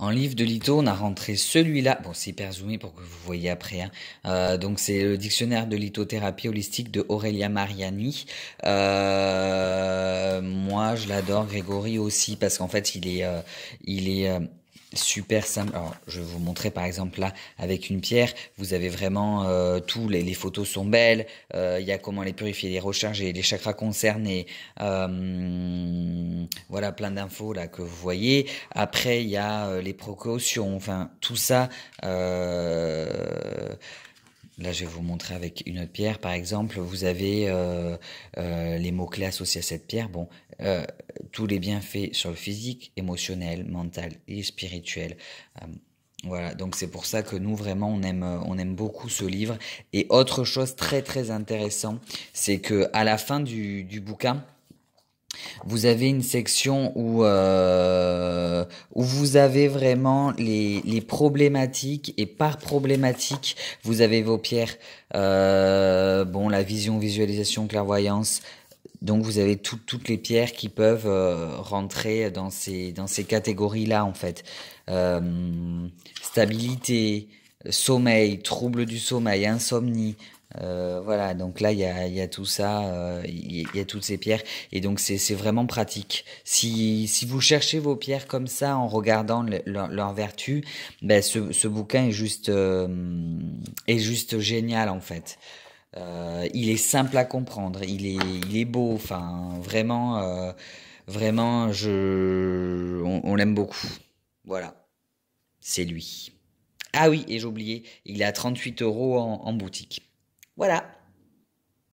en livre de litho, on a rentré celui-là. Bon, c'est hyper zoomé pour que vous voyez après. Hein. Euh, donc, c'est le dictionnaire de lithothérapie holistique de Aurelia Mariani. Euh, moi, je l'adore. Grégory aussi, parce qu'en fait, il est, euh, il est super simple. Alors, je vais vous montrer par exemple là avec une pierre, vous avez vraiment euh, tous tout, les, photos sont belles, euh, il y a comment les purifier, les recharger, les, les chakras concernés, euh, voilà plein d'infos là que vous voyez. Après, il y a les précautions, enfin tout ça. Là, je vais vous montrer avec une autre pierre, par exemple. Vous avez les mots-clés associés à cette pierre. Bon, tous les bienfaits sur le physique, émotionnel, mental et spirituel. Euh, voilà, donc c'est pour ça que nous vraiment on aime euh, on aime beaucoup ce livre. Et autre chose très très intéressant, c'est que à la fin du, bouquin, vous avez une section où, euh, où vous avez vraiment les, problématiques et par problématique, vous avez vos pierres, bon, la vision, visualisation, clairvoyance, donc vous avez toutes les pierres qui peuvent euh, rentrer dans ces, dans ces catégories-là en fait. Euh, stabilité, sommeil, trouble du sommeil, insomnie. Euh, voilà, donc là il y a, tout ça, il y, a toutes ces pierres et donc c'est vraiment pratique. Si, si vous cherchez vos pierres comme ça en regardant leurs vertus, leur, ben, ce, ce bouquin est juste, est juste génial en fait. Euh, il est simple à comprendre, il est, beau, enfin vraiment, euh, vraiment, je, on, l'aime beaucoup. Voilà, c'est lui. Ah oui, et j'ai oublié, il est à 38 euros en boutique. Voilà.